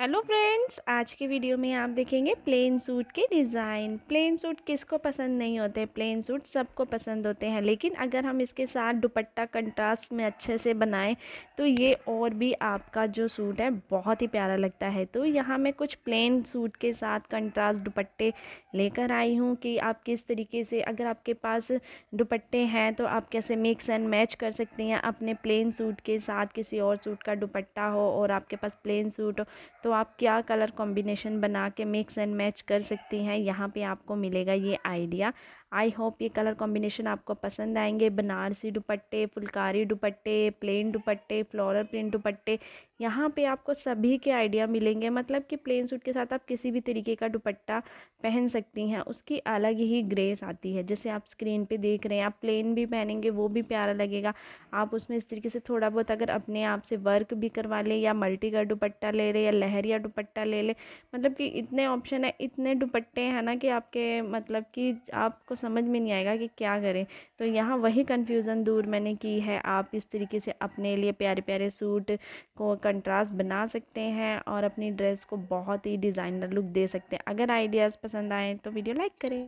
hello friends आज के video में आप देखेंगे प्लेन सूट के डिज़ाइन प्लेन सूट किसको पसंद नहीं होते प्लेन सूट सबको पसंद होते हैं लेकिन अगर हम इसके साथ दुपट्टा कंट्रास्ट में अच्छे से बनाएं तो ये और भी आपका जो सूट है बहुत ही प्यारा लगता है तो यहाँ मैं कुछ प्लेन सूट के साथ कंट्रास्ट दुपट्टे लेकर आई हूँ कि आप किस तरीके से अगर आपके पास दुपट्टे हैं तो आप कैसे मिक्स एंड मैच कर सकते हैं अपने प्लेन सूट के साथ किसी और सूट का दुपट्टा हो और आपके पास प्लेन सूट हो तो तो आप क्या कलर कॉम्बिनेशन बना के मिक्स एंड मैच कर सकती हैं यहाँ पे आपको मिलेगा ये आइडिया आई होप ये कलर कॉम्बिनेशन आपको पसंद आएंगे बनारसी दुपट्टे फुलकारी दुपट्टे प्लेन दुपट्टे फ्लोरल प्रिंट दुपट्टे यहाँ पे आपको सभी के आइडिया मिलेंगे मतलब कि प्लेन सूट के साथ आप किसी भी तरीके का दुपट्टा पहन सकती हैं उसकी अलग ही ग्रेस आती है जैसे आप स्क्रीन पे देख रहे हैं आप प्लेन भी पहनेंगे वो भी प्यारा लगेगा आप उसमें इस तरीके से थोड़ा बहुत अगर अपने आप से वर्क भी करवा लें या मल्टी का दुपट्टा ले लें या लहरिया दुपट्टा ले लें मतलब कि इतने ऑप्शन है इतने दुपट्टे हैं ना कि आपके मतलब कि आपको समझ में नहीं आएगा कि क्या करें तो यहाँ वही कन्फ्यूज़न दूर मैंने की है आप इस तरीके से अपने लिए प्यारे प्यारे सूट को कंट्रास्ट बना सकते हैं और अपनी ड्रेस को बहुत ही डिज़ाइनर लुक दे सकते हैं अगर आइडियाज़ पसंद आएँ तो वीडियो लाइक करें